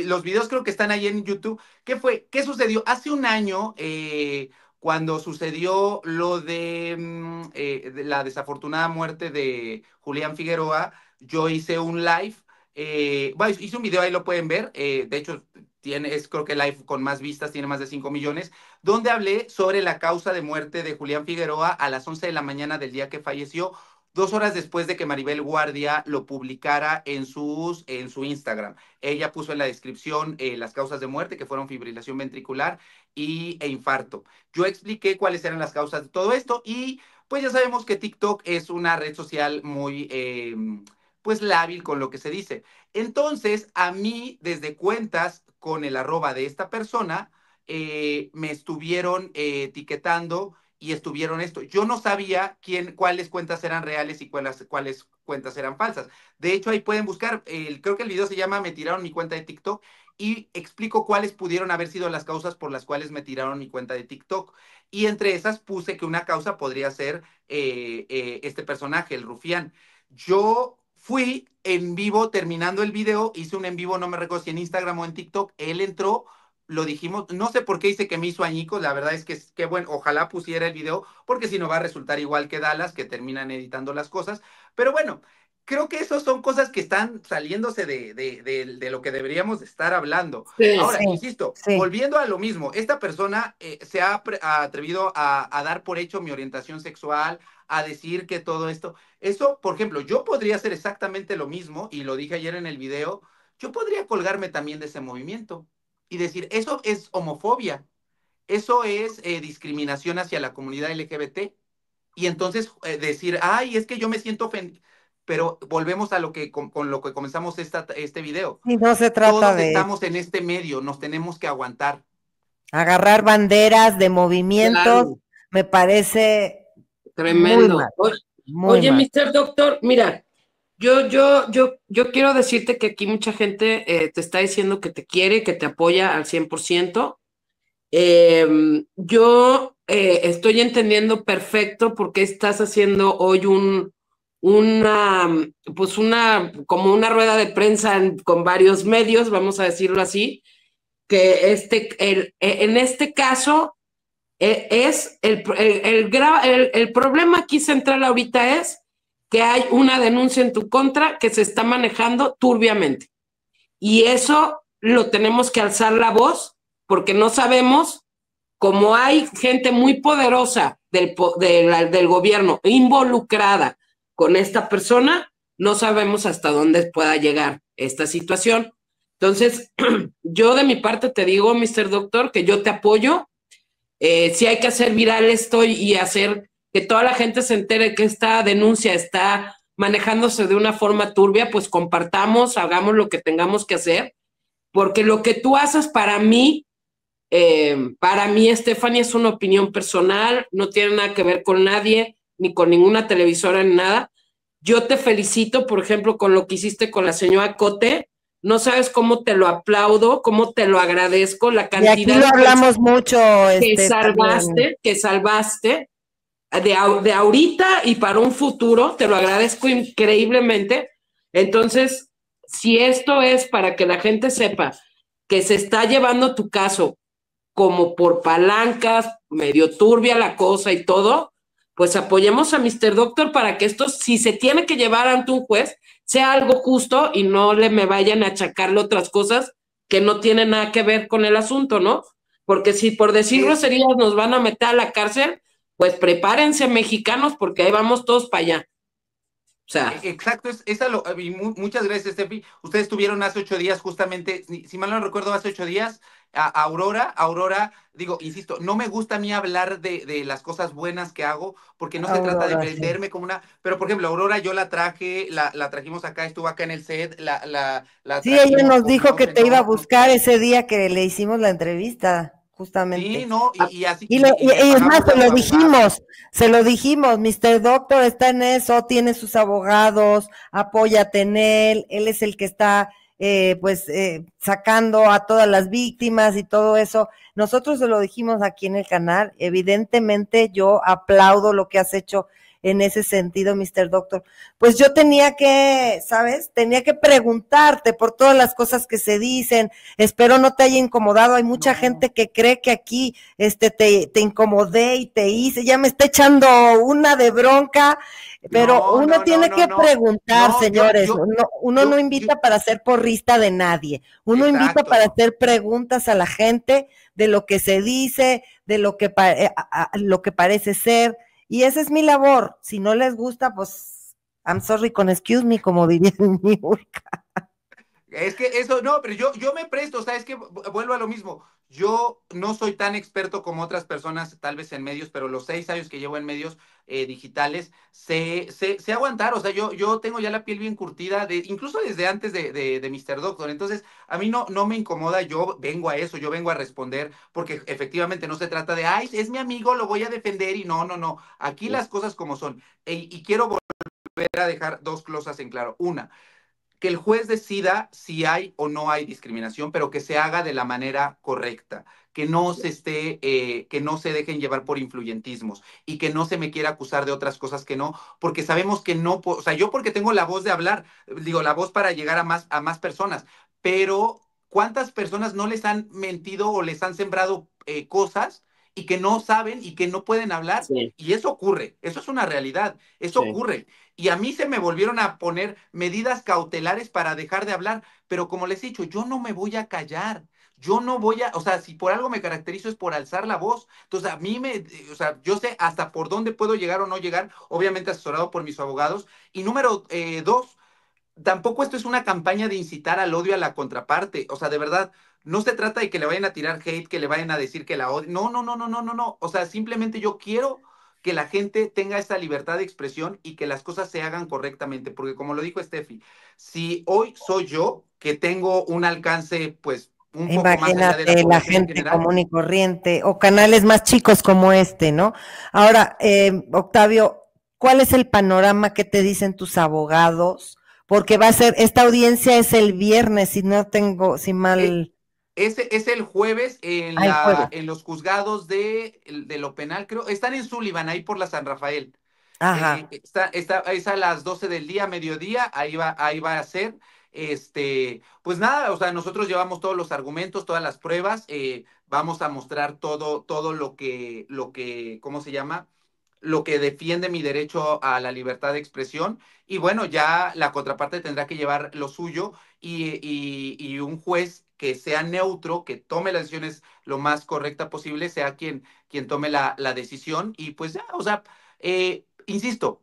los videos creo que están ahí en YouTube. ¿Qué fue? ¿Qué sucedió? Hace un año eh, cuando sucedió lo mm, eh, de, la desafortunada muerte de Julián Figueroa, yo hice un live, eh, bueno, hice un video, ahí lo pueden ver, eh, de hecho es creo que el live con más vistas, tiene más de 5 millones, donde hablé sobre la causa de muerte de Julián Figueroa a las 11 de la mañana del día que falleció, dos horas después de que Maribel Guardia lo publicara en, sus, en su Instagram. Ella puso en la descripción las causas de muerte, que fueron fibrilación ventricular y, e infarto. Yo expliqué cuáles eran las causas de todo esto y pues ya sabemos que TikTok es una red social muy... Em, pues lábil con lo que se dice. Entonces, a mí, desde cuentas con el arroba de esta persona, eh, me estuvieron eh, etiquetando y estuvieron esto. Yo no sabía quién, cuáles cuentas eran reales y cuáles, cuáles cuentas eran falsas. De hecho, ahí pueden buscar, el, creo que el video se llama Me tiraron mi cuenta de TikTok y explico cuáles pudieron haber sido las causas por las cuales me tiraron mi cuenta de TikTok. Y entre esas puse que una causa podría ser eh, eh, este personaje, el rufián. Yo fui en vivo, terminando el video, hice un en vivo, no me recuerdo si en Instagram o en TikTok, él entró lo dijimos, no sé por qué dice que me hizo añicos, la verdad es que, que bueno, ojalá pusiera el video, porque si no va a resultar igual que Dallas, que terminan editando las cosas, pero bueno, creo que esas son cosas que están saliéndose de, de, lo que deberíamos estar hablando. Ahora, insisto, volviendo a lo mismo, esta persona eh, se ha atrevido a, a, dar por hecho mi orientación sexual, a decir que todo esto, eso, por ejemplo, yo podría hacer exactamente lo mismo, y lo dije ayer en el video, yo podría colgarme también de ese movimiento y decir, eso es homofobia, eso es eh, discriminación hacia la comunidad LGBT. Y entonces eh, decir, ay, es que yo me siento ofendido. Pero volvemos a lo que con, lo que comenzamos esta, este video. Y no se trata Todos estamos en este medio, nos tenemos que aguantar. Agarrar banderas de movimientos me parece tremendo. Oye, Mr. Doctor, mira, yo, yo, yo, quiero decirte que aquí mucha gente eh, te está diciendo que te quiere, que te apoya al 100%. Em, yo eh, estoy entendiendo perfecto por qué estás haciendo hoy un, una, pues una, como una rueda de prensa con varios medios, vamos a decirlo así, que este, e, en este caso e, es el, el, el problema aquí central ahorita es que hay una denuncia en tu contra que se está manejando turbiamente. Y eso lo tenemos que alzar la voz porque no sabemos, como hay gente muy poderosa del, gobierno involucrada con esta persona, no sabemos hasta dónde pueda llegar esta situación. Entonces, yo de mi parte te digo, Mr. Doctor, que yo te apoyo. Eh, si hay que hacer viral esto y hacer que toda la gente se entere que esta denuncia está manejándose de una forma turbia, pues compartamos, hagamos lo que tengamos que hacer, porque lo que tú haces para mí, eh, para mí, Stephanie, es una opinión personal, no tiene nada que ver con nadie, ni con ninguna televisora, ni nada. Yo te felicito, por ejemplo, con lo que hiciste con la señora Cote. No sabes cómo te lo aplaudo, cómo te lo agradezco, la cantidad. Y aquí lo hablamos mucho. Este, que salvaste, que salvaste de, de ahorita y para un futuro, te lo agradezco increíblemente. Entonces, si esto es para que la gente sepa que se está llevando tu caso como por palancas, medio turbia la cosa y todo, pues apoyemos a Mr. Doctor para que esto, si se tiene que llevar ante un juez, sea algo justo y no le me vayan a achacarle otras cosas que no tienen nada que ver con el asunto, ¿no? Porque si por decir groserías nos van a meter a la cárcel, pues prepárense mexicanos porque ahí vamos todos para allá. O sea. E-, exacto, es, lo, y muchas gracias, Steffi. Ustedes tuvieron hace ocho días, justamente, si, mal no recuerdo, hace ocho días, Aurora, Aurora, digo, insisto, no me gusta a mí hablar de, las cosas buenas que hago, porque no se trata de venderme como una, pero por ejemplo, Aurora yo la traje, la, la trajimos acá, estuvo acá en el set, la... la, la sí, ella nos dijo que te iba a buscar ese día que le hicimos la entrevista justamente. no, y, lo, es más, se lo dijimos, se lo dijimos, Mr. Doctor está en eso, tiene sus abogados, apóyate en él, él es el que está, eh, pues, eh, sacando a todas las víctimas y todo eso. Nosotros se lo dijimos aquí en el canal, evidentemente yo aplaudo lo que has hecho en ese sentido, Mr. Doctor. Pues yo tenía que, ¿sabes? Tenía que preguntarte por todas las cosas que se dicen. Espero no te haya incomodado. Hay mucha gente que cree que aquí este, te, te, incomodé y te hice. Ya me está echando una de bronca, pero uno tiene que preguntar, señores. uno, no invita para ser porrista de nadie. Uno invita para hacer preguntas a la gente de lo que se dice, de lo que, eh, lo que parece ser y esa es mi labor. Si no les gusta, pues I'm sorry con excuse me, como diría mi York. Es que eso, no, pero yo, yo me presto, o sea, es que vuelvo a lo mismo. Yo no soy tan experto como otras personas, tal vez en medios, pero los seis años que llevo en medios eh, digitales, sé, aguantar, o sea, yo, yo tengo ya la piel bien curtida, incluso desde antes de, Mr. Doctor. Entonces, a mí no, no me incomoda, yo vengo a eso, yo vengo a responder, porque efectivamente no se trata de, ay, es mi amigo, lo voy a defender, y no, no, no. Aquí las cosas como son. y quiero volver a dejar dos cosas en claro. Una, que el juez decida si hay o no hay discriminación, pero que se haga de la manera correcta, que no se esté, eh, que no se dejen llevar por influyentismos y que no se me quiera acusar de otras cosas que no, porque sabemos que no, o sea, yo porque tengo la voz de hablar, digo, la voz para llegar a más, a más personas, pero ¿cuántas personas no les han mentido o les han sembrado eh, cosas? y que no saben y que no pueden hablar. Y eso ocurre, eso es una realidad, eso ocurre. Y a mí se me volvieron a poner medidas cautelares para dejar de hablar, pero como les he dicho, yo no me voy a callar. Yo no voy a, o sea, si por algo me caracterizo es por alzar la voz. Entonces, a mí me, o sea, yo sé hasta por dónde puedo llegar o no llegar, obviamente asesorado por mis abogados. Y número eh, dos, tampoco esto es una campaña de incitar al odio a la contraparte. O sea, de verdad, no se trata de que le vayan a tirar hate, que le vayan a decir que la odio. No, no, no, no, no, no, no. O sea, simplemente yo quiero que la gente tenga esa libertad de expresión y que las cosas se hagan correctamente, porque como lo dijo Steffi, si hoy soy yo que tengo un alcance, pues un poco más allá de la, gente común y corriente o canales más chicos como este, ¿no? Ahora, eh, Octavio, ¿cuál es el panorama que te dicen tus abogados? Porque va a ser esta audiencia es el viernes, si no tengo, si eh, mal es el jueves en, ah, los juzgados de, lo penal, creo. Están en Sullivan, ahí por la San Rafael. Eh, está, es a las 12 del día, mediodía, ahí va, ahí va a ser. Este, pues nada, o sea, nosotros llevamos todos los argumentos, todas las pruebas, eh, vamos a mostrar todo, todo lo que, lo que, ¿cómo se llama? Lo que defiende mi derecho a la libertad de expresión. Y bueno, ya la contraparte tendrá que llevar lo suyo y un juez que sea neutro, que tome las decisiones lo más correcta posible, sea quien, quien tome la, la decisión. Y pues ya, o sea, eh, insisto,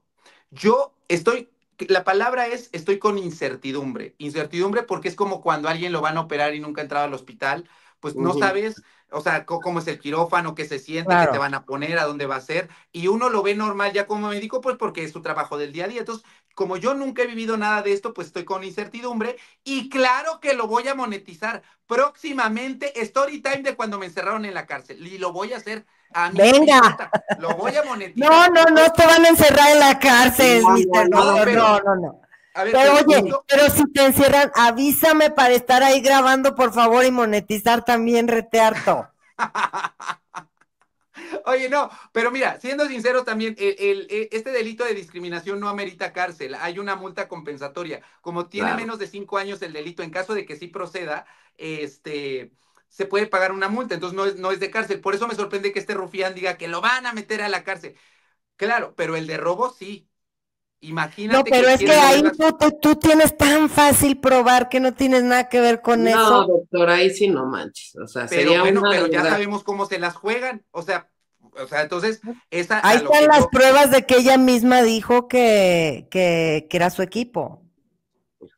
yo estoy, la palabra es, estoy con incertidumbre. Incertidumbre porque es como cuando alguien lo van a operar y nunca ha entrado al hospital, pues no sabes o sea, cómo es el quirófano, qué se siente, qué te van a poner, a dónde va a ser. Y uno lo ve normal ya como médico, pues porque es su trabajo del día a día. Entonces, como yo nunca he vivido nada de esto, pues estoy con incertidumbre. Y claro que lo voy a monetizar próximamente, story time de cuando me encerraron en la cárcel. Y lo voy a hacer. A mí Venga. Lo voy a monetizar. No, no, no te van a encerrar en la cárcel, no, no, no pero oye, pero si te encierran, avísame para estar ahí grabando, por favor, y monetizar también, rete Oye, no, pero mira, siendo sincero también, e, e, este delito de discriminación no amerita cárcel, hay una multa compensatoria. Como tiene menos de cinco años el delito, en caso de que sí proceda, este se puede pagar una multa, entonces no es de cárcel. Por eso me sorprende que este rufián diga que lo van a meter a la cárcel. Claro, pero el de robo sí, Imagínate. No, pero es que ahí tú, tienes tan fácil probar que no tienes nada que ver con eso. No, doctor, ahí sí no manches. O sea, sería bueno, pero ya sabemos cómo se las juegan. O sea, o sea, entonces, esa. Ahí están las pruebas de que ella misma dijo que, que, que era su equipo. Pues,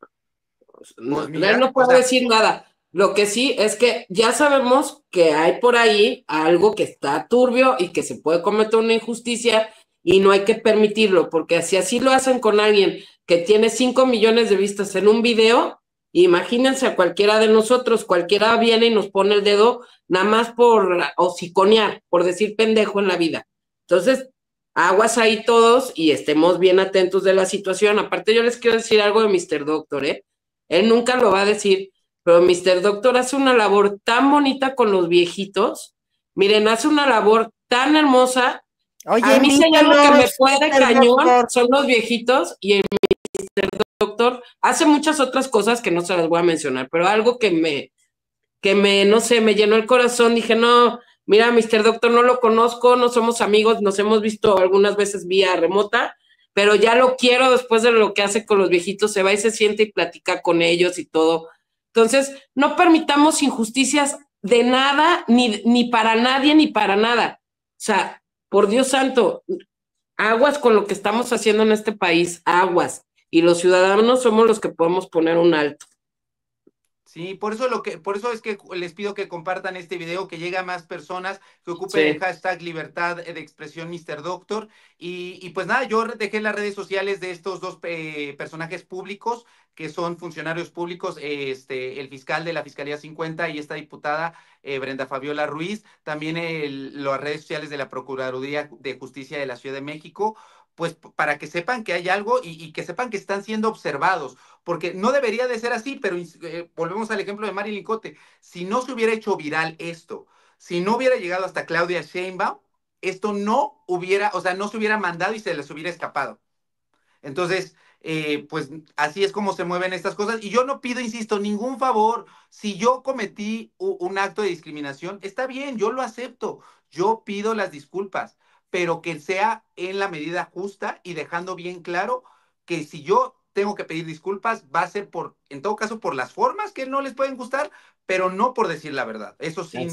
pues no, no decir nada. Lo que sí es que ya sabemos que hay por ahí algo que está turbio y que se puede cometer una injusticia y no hay que permitirlo, porque si así lo hacen con alguien que tiene 5 millones de vistas en un video, imagínense a cualquiera de nosotros, cualquiera viene y nos pone el dedo nada más por hociconear, por decir pendejo en la vida. Entonces, aguas ahí todos y estemos bien atentos de la situación. Aparte, yo les quiero decir algo de Mr. Doctor, ¿eh? Él nunca lo va a decir, pero Mr. Doctor hace una labor tan bonita con los viejitos. Miren, hace una labor tan hermosa Oye, a mí que me puede cañón son los viejitos y el Mr. Doctor hace muchas otras cosas que no se las voy a mencionar, pero algo que me, que me, no sé, me llenó el corazón, dije, no, mira, Mr. Doctor, no lo conozco, no somos amigos, nos hemos visto algunas veces vía remota, pero ya lo quiero después de lo que hace con los viejitos, se va y se siente y platica con ellos y todo. Entonces, no permitamos injusticias de nada, ni, ni para nadie, ni para nada. O sea, por Dios santo, aguas con lo que estamos haciendo en este país, aguas. Y los ciudadanos somos los que podemos poner un alto. Sí, por eso, lo que, por eso es que les pido que compartan este video, que llegue a más personas, que ocupen el hashtag libertad de expresión Mr. Doctor. Y, y, pues nada, yo dejé las redes sociales de estos dos eh, personajes públicos, que son funcionarios públicos, este, el fiscal de la Fiscalía 50 y esta diputada eh, Brenda Fabiola Ruiz, también el, las redes sociales de la Procuraduría de Justicia de la Ciudad de México pues para que sepan que hay algo y, que sepan que están siendo observados, porque no debería de ser así, pero eh, volvemos al ejemplo de Mari Licote si no se hubiera hecho viral esto, si no hubiera llegado hasta Claudia Sheinbaum, esto no hubiera, o sea, no se hubiera mandado y se les hubiera escapado. Entonces, eh, pues así es como se mueven estas cosas. Y yo no pido, insisto, ningún favor. Si yo cometí un acto de discriminación, está bien, yo lo acepto. Yo pido las disculpas pero que sea en la medida justa y dejando bien claro que si yo tengo que pedir disculpas, va a ser por, en todo caso, por las formas que no les pueden gustar, pero no por decir la verdad. Eso sí.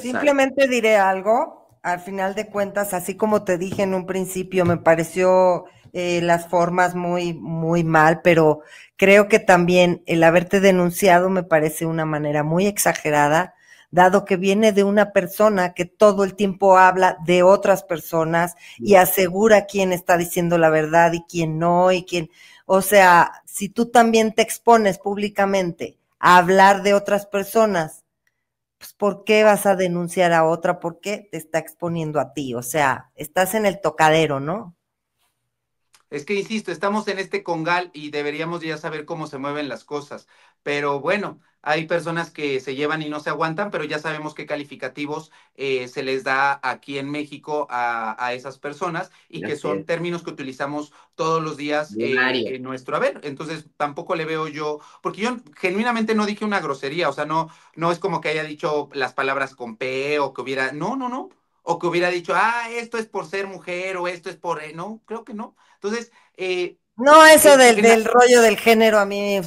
Simplemente diré algo. Al final de cuentas, así como te dije en un principio, me pareció eh, las formas muy, muy mal, pero creo que también el haberte denunciado me parece una manera muy exagerada dado que viene de una persona que todo el tiempo habla de otras personas y asegura quién está diciendo la verdad y quién no y quién. O sea, si tú también te expones públicamente a hablar de otras personas, pues ¿por qué vas a denunciar a otra? ¿Por qué te está exponiendo a ti? O sea, estás en el tocadero, ¿no? Es que, insisto, estamos en este congal y deberíamos ya saber cómo se mueven las cosas. Pero bueno, hay personas que se llevan y no se aguantan, pero ya sabemos qué calificativos eh, se les da aquí en México a, esas personas y que son términos que utilizamos todos los días eh, en nuestro haber. Entonces, tampoco le veo yo, porque yo genuinamente no dije una grosería, o sea, no, no es como que haya dicho las palabras con P o que hubiera, no, no, no, o que hubiera dicho, ah, esto es por ser mujer o esto es por, eh, no, creo que no. Entonces, eh, no, eso del, rollo del género a mí.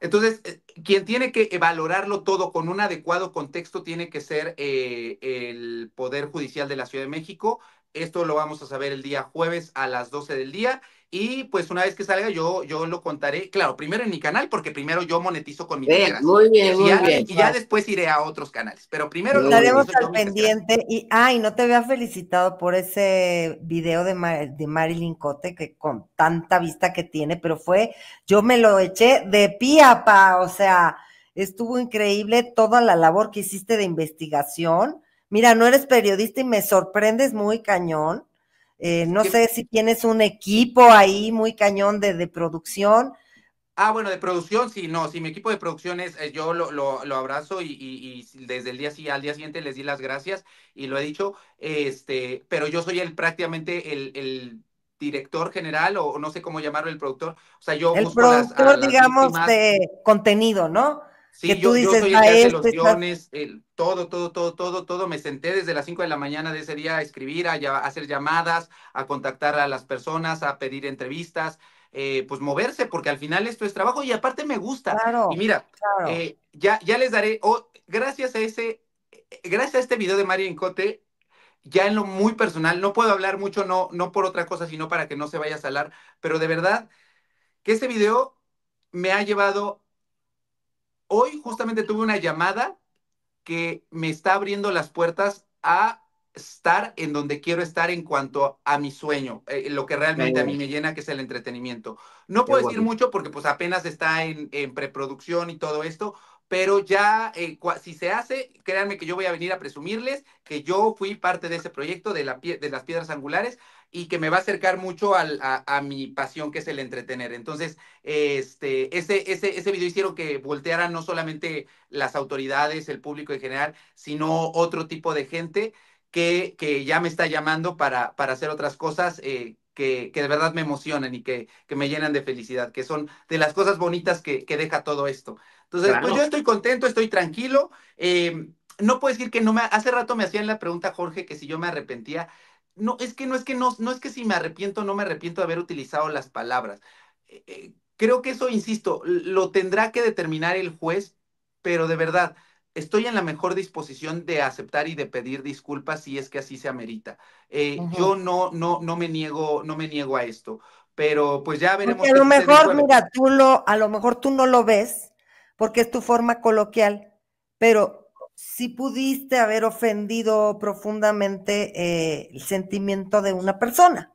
Entonces, eh, quien tiene que valorarlo todo con un adecuado contexto tiene que ser eh, el Poder Judicial de la Ciudad de México. Esto lo vamos a saber el día jueves a las 12 del día y pues una vez que salga, yo, yo lo contaré, claro, primero en mi canal, porque primero yo monetizo con mi canal. y ya, después iré a otros canales. Pero primero lo Estaremos al pendiente. Y, ay, no te había felicitado por ese video de, de Marilyn Cote, que con tanta vista que tiene, pero fue, yo me lo eché de pía, pa, o sea, estuvo increíble toda la labor que hiciste de investigación. Mira, no eres periodista y me sorprendes muy cañón eh, no sé si tienes un equipo ahí muy cañón de, producción. Ah, bueno, de producción, sí, no, si mi equipo de producción es, eh, yo lo, abrazo y, desde el día, sí, al día siguiente les di las gracias y lo he dicho, este, pero yo soy el prácticamente el, director general o no sé cómo llamarlo, el productor. O sea, yo... El productor, digamos, de contenido, ¿no? Sí, yo, soy el los guiones, todo, todo, todo, todo, todo. Me senté desde las 5 de la mañana de ese día a escribir, a, hacer llamadas, a contactar a las personas, a pedir entrevistas, eh, pues moverse, porque al final esto es trabajo y aparte me gusta. y mira, eh, ya, ya les daré, gracias a ese, eh, gracias a este video de Mario Encote, ya en lo muy personal, no puedo hablar mucho, no, no por otra cosa, sino para que no se vaya a salar, pero de verdad que este video me ha llevado hoy justamente tuve una llamada que me está abriendo las puertas a estar en donde quiero estar en cuanto a mi sueño, eh, eh, lo que realmente a mí me llena, que es el entretenimiento. No puedo decir mucho porque pues apenas está en preproducción y todo esto, pero ya eh, si se hace, créanme que yo voy a venir a presumirles que yo fui parte de ese proyecto de, la de las piedras angulares y que me va a acercar mucho a, mi pasión que es el entretener. Entonces, este, ese, ese, ese video hicieron que voltearan no solamente las autoridades, el público en general, sino otro tipo de gente que, que ya me está llamando para, para hacer otras cosas. Eh, que, de verdad me emocionan y que, que, me llenan de felicidad, que son de las cosas bonitas que, que deja todo esto. Entonces, pues yo estoy contento, estoy tranquilo. Em, no puedo decir que no me. Hace rato me hacían la pregunta, Jorge, que si yo me arrepentía. No, es que no es que no, no es que si me arrepiento, no me arrepiento de haber utilizado las palabras. Eh, eh, creo que eso, insisto, lo tendrá que determinar el juez, pero de verdad, estoy en la mejor disposición de aceptar y de pedir disculpas si es que así se amerita. Eh, yo no, no, no me niego, no me niego a esto, pero pues ya veremos. a lo mejor, mira, tú lo, a lo mejor tú no lo ves, porque es tu forma coloquial, pero si pudiste haber ofendido profundamente eh, el sentimiento de una persona.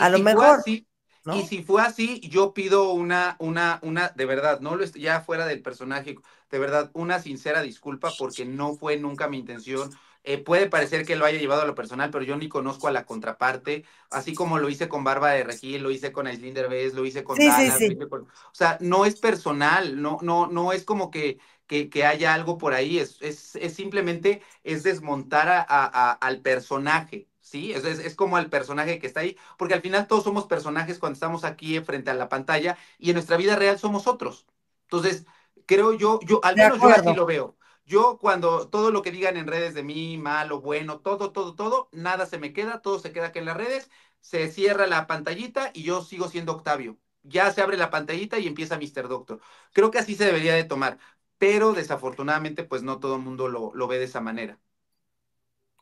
a lo mejor. Y si fue así, yo pido una, una, una, de verdad, no lo ya fuera del personaje, de verdad, una sincera disculpa porque no fue nunca mi intención eh, puede parecer que lo haya llevado a lo personal, pero yo ni conozco a la contraparte, así como lo hice con Barba de Regil, lo hice con Aislinder Bess, lo hice con O sea, no es personal, no, no, no es como que, que, haya algo por ahí, es, es, simplemente es desmontar al personaje. ¿sí? Es, es, como al personaje que está ahí, porque al final todos somos personajes cuando estamos aquí frente a la pantalla y en nuestra vida real somos otros. Entonces, creo yo, yo al menos yo así lo veo. Yo cuando todo lo que digan en redes de mí, malo, bueno, todo, todo, todo, nada se me queda, todo se queda aquí en las redes, se cierra la pantallita y yo sigo siendo Octavio. Ya se abre la pantallita y empieza Mr. Doctor. Creo que así se debería de tomar, pero desafortunadamente pues no todo el mundo lo, lo ve de esa manera.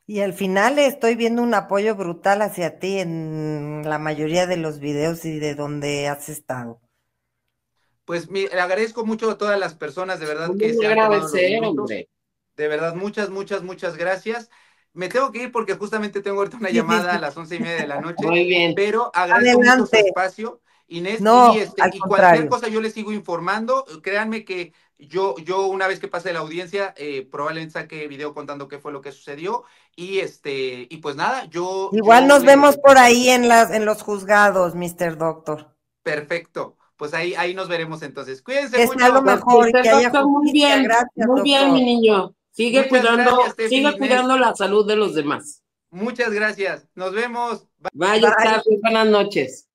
Y al final estoy viendo un apoyo brutal hacia ti en la mayoría de los videos y de donde has estado. Pues le agradezco mucho a todas las personas, de verdad, que se han hombre. De verdad, muchas, muchas, muchas gracias. Me tengo que ir porque justamente tengo ahorita una llamada a las once y media de la noche. Muy bien. Pero agradezco Adelante. mucho su espacio. Inés, y, este, y cualquier cosa yo les sigo informando. Créanme que yo, yo una vez que pase la audiencia, eh, probablemente saque video contando qué fue lo que sucedió. Y este, y pues nada, yo. Igual nos vemos por ahí en las, en los juzgados, Mr. Doctor. Perfecto pues ahí, ahí nos veremos entonces. Cuídense mucho. lo mejor. muy bien, gracias, muy bien, mi niño. Sigue cuidando, sigue cuidando la salud de los demás. Muchas gracias. Nos vemos. Vaya, Bye. Buenas noches.